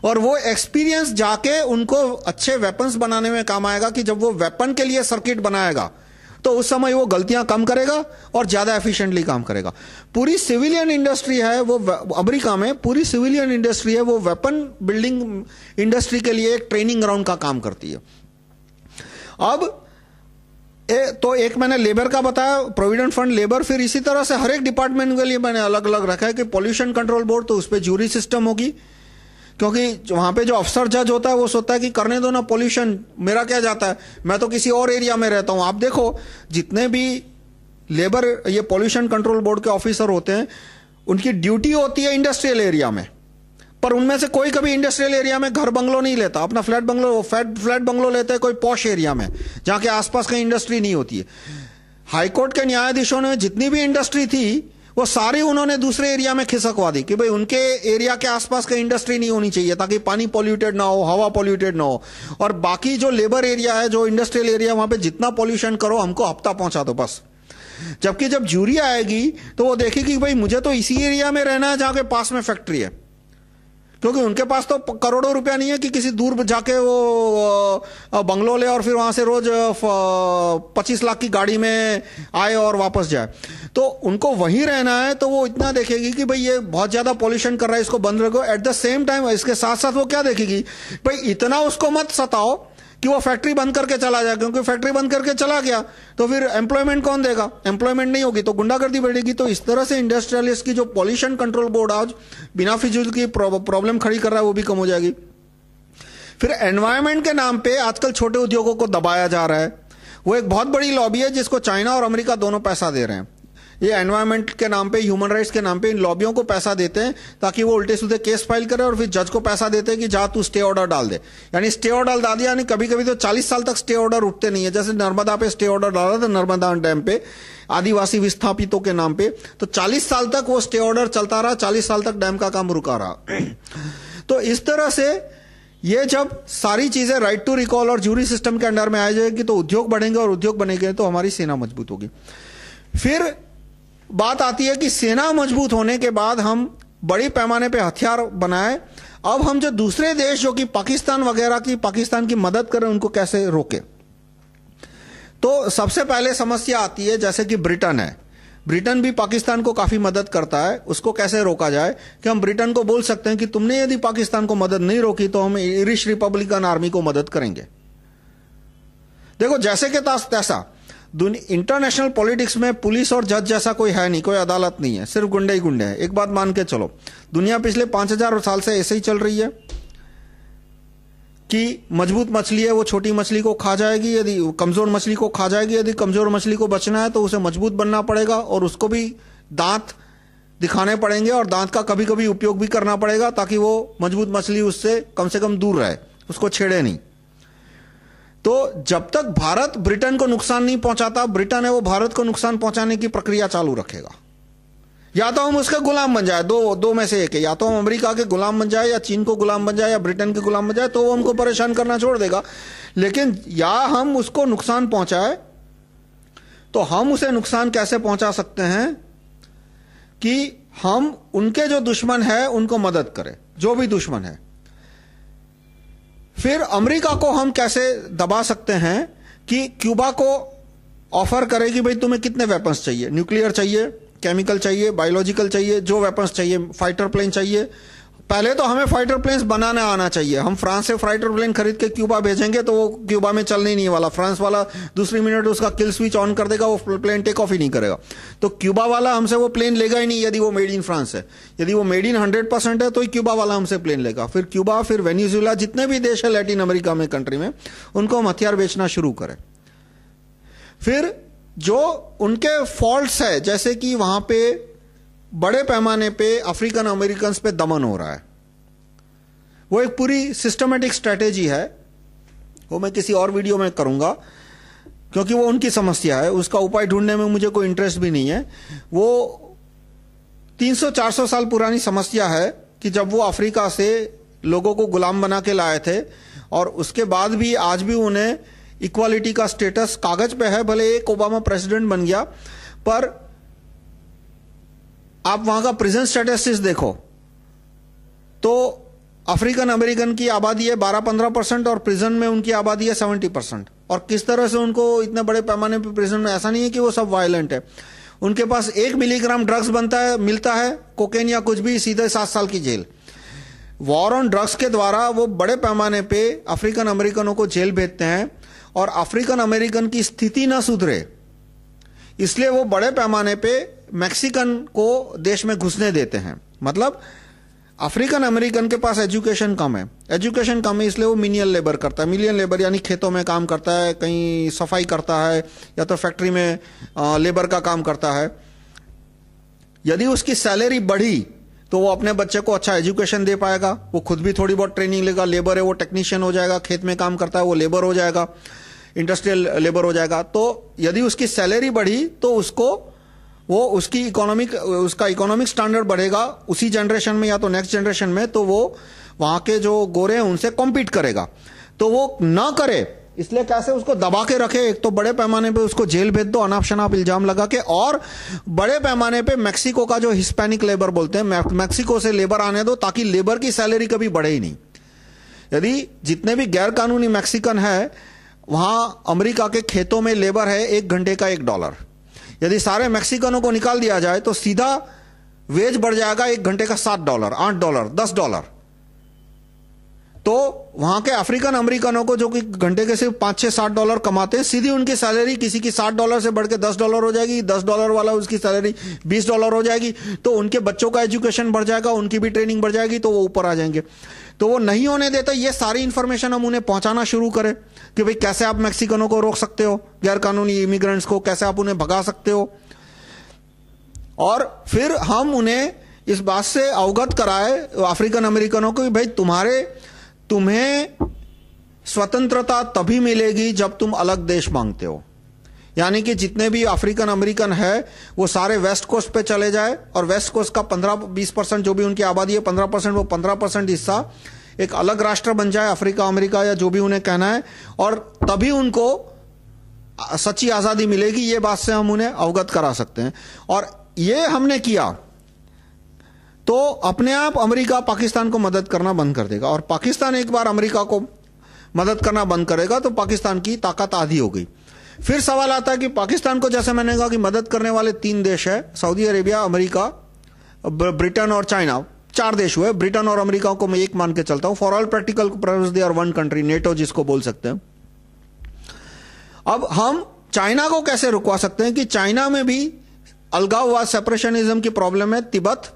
और वो एक्सपीरियंस जाके उनको अच्छे वेपन्स बनाने में काम आएगा कि जब वो वेपन के लिए सर्किट बनाएगा तो उस समय वो गलतियां कम करेगा और ज़्यादा एफिशिएंटली काम करेगा पूरी सिविलियन इंडस्ट्री है वो अमेरिका में पूरी सिविलियन इंडस्ट्री है वो वेपन बिल्डिंग इंडस्ट्री के लिए एक ट्रेनिंग ग्राउंड का काम करती है अब ए, तो एक मैंने लेबर का बताया प्रोविडेंट फंड लेबर फिर इसी तरह से हर एक डिपार्टमेंट के लिए मैंने अलग अलग रखा है कि पॉल्यूशन कंट्रोल बोर्ड तो उस पर जूरी सिस्टम होगी क्योंकि वहाँ पे जो अफसर जज होता है वो सोचता है कि करने दो ना पोल्यूशन मेरा क्या जाता है मैं तो किसी और एरिया में रहता हूँ आप देखो जितने भी लेबर ये पॉल्यूशन कंट्रोल बोर्ड के ऑफिसर होते हैं उनकी ड्यूटी होती है इंडस्ट्रियल एरिया में पर उनमें से कोई कभी इंडस्ट्रियल एरिया में घर बंगलो नहीं लेता अपना flat bungalow flat flat bungalow लेता है कोई पॉश एरिया में जहाँ के आसपास कहीं इंडस्ट्री नहीं होती है हाईकोर्ट के न्यायाधीशों ने जितनी भी इंडस्ट्री थी वो सारी उन्होंने दूसरे एरिया में खिसकवा दी कि भाई उनके एरिया के आसपास का इंडस्ट्री नहीं होनी चाहिए ताकि पानी पॉल्यूटेड ना हो हवा पॉल्यूटेड ना हो और बाकी जो लेबर एरिया है जो इंडस्ट्रियल एरिया वहां पे जितना पॉल्यूशन करो हमको हफ्ता पहुंचा दो बस जबकि जब जूरी आएगी तो वो देखेगी भाई मुझे तो इसी एरिया में रहना है जहां के पास में फैक्ट्री है क्योंकि उनके पास तो करोड़ों रुपया नहीं है कि किसी दूर जाके वो बंगलो ले और फिर वहां से रोज पच्चीस लाख की गाड़ी में आए और वापस जाए तो उनको वहीं रहना है तो वो इतना देखेगी कि भाई ये बहुत ज्यादा पॉल्यूशन कर रहा है इसको बंद रखो एट द सेम टाइम इसके साथ साथ वो क्या देखेगी भाई इतना उसको मत सताओ कि वो फैक्ट्री बंद करके चला जाए क्योंकि फैक्ट्री बंद करके चला गया तो फिर एम्प्लॉयमेंट कौन देगा एम्प्लॉयमेंट नहीं होगी तो गुंडागर्दी बढ़ेगी तो इस तरह से इंडस्ट्रियलिस्ट की जो पॉल्यूशन कंट्रोल बोर्ड आज बिना फिजूल की प्रॉब्लम खड़ी कर रहा है वो भी कम हो जाएगी फिर एनवायरमेंट के नाम पर आजकल छोटे उद्योगों को दबाया जा रहा है वो एक बहुत बड़ी लॉबी है जिसको चाइना और अमेरिका दोनों पैसा दे रहे हैं ये एनवायरमेंट के नाम पे ह्यूमन राइट्स के नाम पे इन लॉबियों को पैसा देते हैं ताकि वो उल्टे सीधे केस फाइल करें और फिर जज को पैसा देते हैं कि जा तू स्टे ऑर्डर डाल दे यानी स्टे ऑर्डर डाल दिया यानी कभी कभी तो चालीस साल तक स्टे ऑर्डर उठते नहीं है जैसे नर्मदा पे स्टे ऑर्डर डाला था नर्मदा डैम पे आदिवासी विस्थापितों के नाम पे तो चालीस साल तक वो स्टे ऑर्डर चलता रहा चालीस साल तक डैम का काम रुका रहा तो इस तरह से ये जब सारी चीजें राइट टू रिकॉल और जूरी सिस्टम के अंडर में आ जाएगी तो उद्योग बढ़ेंगे और उद्योग बनेंगे तो हमारी सेना मजबूत होगी फिर बात आती है कि सेना मजबूत होने के बाद हम बड़े पैमाने पे हथियार बनाए अब हम जो दूसरे देश जो कि पाकिस्तान वगैरह की पाकिस्तान की मदद करें उनको कैसे रोके तो सबसे पहले समस्या आती है जैसे कि ब्रिटेन है ब्रिटेन भी पाकिस्तान को काफी मदद करता है उसको कैसे रोका जाए कि हम ब्रिटेन को बोल सकते हैं कि तुमने यदि पाकिस्तान को मदद नहीं रोकी तो हम इरिश रिपब्लिकन आर्मी को मदद करेंगे देखो जैसे के तैसा इंटरनेशनल पॉलिटिक्स में पुलिस और जज जैसा कोई है नहीं कोई अदालत नहीं है सिर्फ गुंडे ही गुंडे हैं एक बात मान के चलो दुनिया पिछले पांच हजार साल से ऐसे ही चल रही है कि मजबूत मछली है वो छोटी मछली को खा जाएगी यदि कमजोर मछली को खा जाएगी यदि कमजोर मछली को बचना है तो उसे मजबूत बनना पड़ेगा और उसको भी दांत दिखाने पड़ेंगे और दांत का कभी कभी उपयोग भी करना पड़ेगा ताकि वो मजबूत मछली उससे कम से कम दूर रहे उसको छेड़े नहीं तो जब तक भारत ब्रिटेन को नुकसान नहीं पहुंचाता ब्रिटेन है वो भारत को नुकसान पहुंचाने की प्रक्रिया चालू रखेगा या तो हम उसके गुलाम बन जाए दो दो में से एक है या तो हम अमेरिका के गुलाम बन जाए या चीन को गुलाम बन जाए या ब्रिटेन के गुलाम बन जाए तो वो हमको परेशान करना छोड़ देगा लेकिन या हम उसको नुकसान पहुंचाए तो हम उसे नुकसान कैसे पहुंचा सकते हैं कि हम उनके जो दुश्मन है उनको मदद करें जो भी दुश्मन है फिर अमेरिका को हम कैसे दबा सकते हैं कि क्यूबा को ऑफर करेगी भाई तुम्हें कितने वेपन्स चाहिए न्यूक्लियर चाहिए केमिकल चाहिए बायोलॉजिकल चाहिए जो वेपन्स चाहिए फाइटर प्लेन चाहिए पहले तो हमें फाइटर प्लेन्स बनाना आना चाहिए हम फ्रांस से फाइटर प्लेन खरीद के क्यूबा भेजेंगे तो वो क्यूबा में चलने नहीं वाला फ्रांस वाला दूसरी मिनट उसका किल स्विच ऑन कर देगा वो प्लेन टेक ऑफ ही नहीं करेगा तो क्यूबा वाला हमसे वो प्लेन लेगा ही नहीं यदि वो मेड इन फ्रांस है यदि वो मेड इन हंड्रेड परसेंट है तो क्यूबा वाला हमसे प्लेन लेगा फिर क्यूबा फिर वेन्यूजुला जितने भी देश है लैटिन अमेरिका में कंट्री में उनको हम हथियार बेचना शुरू करें फिर जो उनके फॉल्ट है जैसे कि वहां पर बड़े पैमाने पे अफ्रीकन अमेरिकन पे दमन हो रहा है वो एक पूरी सिस्टमेटिक स्ट्रेटेजी है वो मैं किसी और वीडियो में करूंगा क्योंकि वो उनकी समस्या है उसका उपाय ढूंढने में मुझे कोई इंटरेस्ट भी नहीं है वो 300-400 साल पुरानी समस्या है कि जब वो अफ्रीका से लोगों को गुलाम बना के लाए थे और उसके बाद भी आज भी उन्हें इक्वालिटी का स्टेटस कागज पे है भले एक ओबामा प्रेसिडेंट बन गया पर आप वहां का प्रिजन स्टेटसिस देखो तो अफ्रीकन अमेरिकन की आबादी है 12-15 परसेंट और प्रिजन में उनकी आबादी है 70 परसेंट और किस तरह से उनको इतने बड़े पैमाने पर प्रिजन में ऐसा नहीं है कि वो सब वायलेंट है उनके पास एक मिलीग्राम ड्रग्स बनता है मिलता है कोकेन या कुछ भी सीधे सात साल की जेल वॉर ऑन ड्रग्स के द्वारा वो बड़े पैमाने पे अफ्रीकन अमेरिकनों को जेल भेजते हैं और अफ्रीकन अमेरिकन की स्थिति ना सुधरे इसलिए वो बड़े पैमाने पे मैक्सिकन को देश में घुसने देते हैं मतलब अफ्रीकन अमेरिकन के पास एजुकेशन कम है एजुकेशन कम है इसलिए वो मिनियल लेबर करता है मिलियन लेबर यानी खेतों में काम करता है कहीं सफाई करता है या तो फैक्ट्री में लेबर का काम करता है यदि उसकी सैलरी बढ़ी तो वो अपने बच्चे को अच्छा एजुकेशन दे पाएगा वो खुद भी थोड़ी बहुत ट्रेनिंग लेगा लेबर है वो टेक्नीशियन हो जाएगा खेत में काम करता है वो लेबर हो जाएगा इंडस्ट्रियल लेबर हो जाएगा तो यदि उसकी सैलरी बढ़ी तो उसको वो उसकी इकोनॉमिक उसका इकोनॉमिक स्टैंडर्ड बढ़ेगा उसी जनरेशन में या तो नेक्स्ट जनरेशन में तो वो वहाँ के जो गोरे हैं उनसे कॉम्पीट करेगा तो वो ना करे इसलिए कैसे उसको दबा के रखे एक तो बड़े पैमाने पे उसको जेल भेज दो अनाप शनाप इल्जाम लगा के और बड़े पैमाने पे मैक्सिको का जो हिस्पैनिक लेबर बोलते हैं मैक्सिको से लेबर आने दो ताकि लेबर की सैलरी कभी बढ़े ही नहीं यदि जितने भी गैर कानूनी मैक्सिकन है वहाँ अमेरिका के खेतों में लेबर है एक घंटे का एक डॉलर यदि सारे मैक्सिकनों को निकाल दिया जाए तो सीधा वेज बढ़ जाएगा एक घंटे का सात डॉलर आठ डॉलर दस डॉलर तो वहां के अफ्रीकन अमेरिकनों को जो कि घंटे के सिर्फ पांच छह सात डॉलर कमाते हैं सीधी उनकी सैलरी किसी की सात डॉलर से बढ़कर दस डॉलर हो जाएगी दस डॉलर वाला उसकी सैलरी बीस डॉलर हो जाएगी तो उनके बच्चों का एजुकेशन बढ़ जाएगा उनकी भी ट्रेनिंग बढ़ जाएगी तो वो ऊपर आ जाएंगे तो वो नहीं होने देते ये सारी इन्फॉर्मेशन हम उन्हें पहुंचाना शुरू करें कि भाई कैसे आप मैक्सिकनों को रोक सकते हो गैर कानूनी इमिग्रेंट्स को कैसे आप उन्हें भगा सकते हो और फिर हम उन्हें इस बात से अवगत कराए अफ्रीकन अमेरिकनों को भाई तुम्हारे तुम्हें स्वतंत्रता तभी मिलेगी जब तुम अलग देश मांगते हो यानी कि जितने भी अफ्रीकन अमेरिकन है वो सारे वेस्ट कोस्ट पे चले जाए और वेस्ट कोस्ट का 15-20 परसेंट जो भी उनकी आबादी है 15 परसेंट वो 15 परसेंट हिस्सा एक अलग राष्ट्र बन जाए अफ्रीका अमेरिका या जो भी उन्हें कहना है और तभी उनको सच्ची आज़ादी मिलेगी ये बात से हम उन्हें अवगत करा सकते हैं और ये हमने किया तो अपने आप अमरीका पाकिस्तान को मदद करना बंद कर देगा और पाकिस्तान एक बार अमरीका को मदद करना बंद करेगा तो पाकिस्तान की ताकत आधी हो गई फिर सवाल आता है कि पाकिस्तान को जैसे मैंने कहा कि मदद करने वाले तीन देश है सऊदी अरेबिया अमेरिका ब्रिटेन और चाइना चार देश हुए ब्रिटेन और अमेरिका को मैं एक मान के चलता हूं for all practical they one country NATO जिसको बोल सकते हैं अब हम चाइना को कैसे रुकवा सकते हैं कि चाइना में भी अलगाववाद सेपरेशनिज्म की प्रॉब्लम है तिब्बत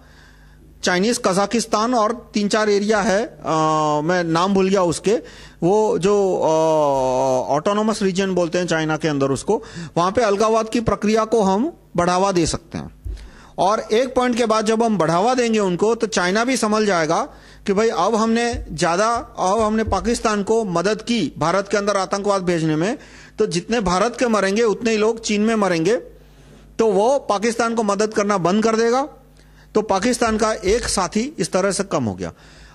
चाइनीज कजाकिस्तान और तीन चार एरिया है आ, मैं नाम भूल गया उसके वो जो ऑटोनोमस रीजन बोलते हैं चाइना के अंदर उसको वहां पे अलगावाद की प्रक्रिया को हम बढ़ावा दे सकते हैं और एक पॉइंट के बाद जब हम बढ़ावा देंगे उनको तो चाइना भी समझ जाएगा कि भाई अब हमने ज़्यादा अब हमने पाकिस्तान को मदद की भारत के अंदर आतंकवाद भेजने में तो जितने भारत के मरेंगे उतने ही लोग चीन में मरेंगे तो वो पाकिस्तान को मदद करना बंद कर देगा तो पाकिस्तान का एक साथी इस तरह से कम हो गया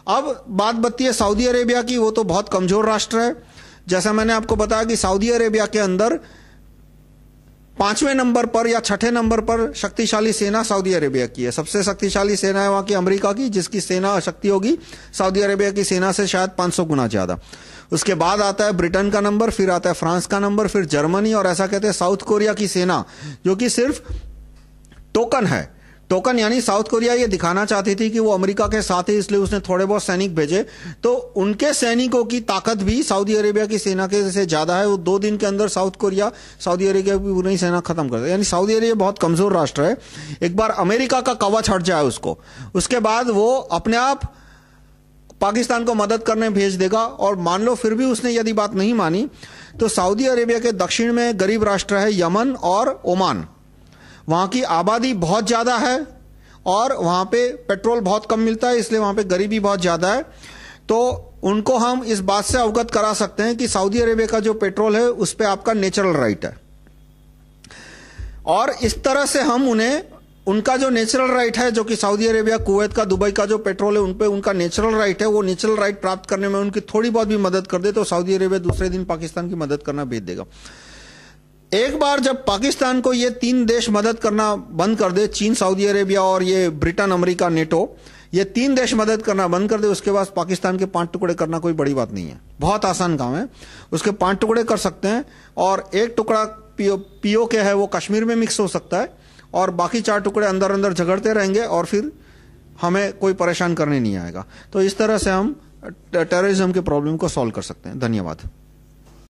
अब बात बत्ती है सऊदी अरेबिया की वो तो बहुत कमजोर राष्ट्र है जैसा मैंने आपको बताया कि सऊदी अरेबिया के अंदर पांचवें नंबर पर या छठे नंबर पर शक्तिशाली सेना सऊदी अरेबिया की है सबसे शक्तिशाली सेना है वहां की अमेरिका की जिसकी सेना शक्ति होगी सऊदी अरेबिया की सेना से शायद 500 गुना ज्यादा उसके बाद आता है ब्रिटेन का नंबर फिर आता है फ्रांस का नंबर फिर जर्मनी और ऐसा कहते हैं साउथ कोरिया की सेना जो कि सिर्फ टोकन है टोकन यानी साउथ कोरिया ये दिखाना चाहती थी कि वो अमेरिका के साथ ही इसलिए उसने थोड़े बहुत सैनिक भेजे तो उनके सैनिकों की ताकत भी सऊदी अरेबिया की सेना के से ज़्यादा है वो दो दिन के अंदर साउथ कोरिया सऊदी अरेबिया की पूरी सेना खत्म कर दे यानी सऊदी अरेबिया बहुत कमज़ोर राष्ट्र है एक बार अमेरिका का कवच हट जाए उसको उसके बाद वो अपने आप पाकिस्तान को मदद करने भेज देगा और मान लो फिर भी उसने यदि बात नहीं मानी तो सऊदी अरेबिया के दक्षिण में गरीब राष्ट्र है यमन और ओमान वहाँ की आबादी बहुत ज़्यादा है और वहाँ पे पेट्रोल बहुत कम मिलता है इसलिए वहाँ पे गरीबी बहुत ज़्यादा है तो उनको हम इस बात से अवगत करा सकते हैं कि सऊदी अरेबिया का जो पेट्रोल है उस पर आपका नेचुरल राइट है और इस तरह से हम उन्हें उनका जो नेचुरल राइट है जो कि सऊदी अरेबिया कुवैत का दुबई का जो पेट्रोल है उन पे उनका नेचुरल राइट है वो नेचुरल राइट प्राप्त करने में उनकी थोड़ी बहुत भी मदद कर दे तो सऊदी अरेबिया दूसरे दिन पाकिस्तान की मदद करना भेज देगा एक बार जब पाकिस्तान को ये तीन देश मदद करना बंद कर दे चीन सऊदी अरेबिया और ये ब्रिटेन अमेरिका नेटो ये तीन देश मदद करना बंद कर दे उसके बाद पाकिस्तान के पांच टुकड़े करना कोई बड़ी बात नहीं है बहुत आसान काम है उसके पांच टुकड़े कर सकते हैं और एक टुकड़ा पीओ पीओ के है वो कश्मीर में मिक्स हो सकता है और बाकी चार टुकड़े अंदर अंदर झगड़ते रहेंगे और फिर हमें कोई परेशान करने नहीं आएगा तो इस तरह से हम टेररिज्म के प्रॉब्लम को सॉल्व कर सकते हैं धन्यवाद